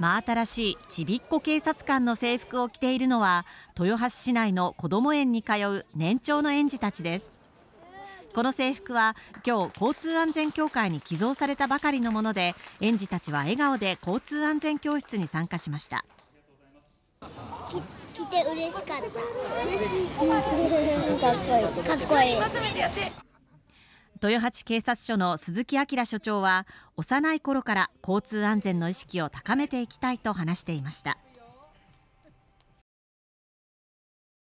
真新しいちびっこ警察官の制服を着ているのは豊橋市内のこども園に通う年長の園児たちですこの制服は今日交通安全協会に寄贈されたばかりのもので園児たちは笑顔で交通安全教室に参加しました来て嬉しかった かっこいい豊八警察署の鈴木明署長は幼い頃から交通安全の意識を高めていきたいと話していました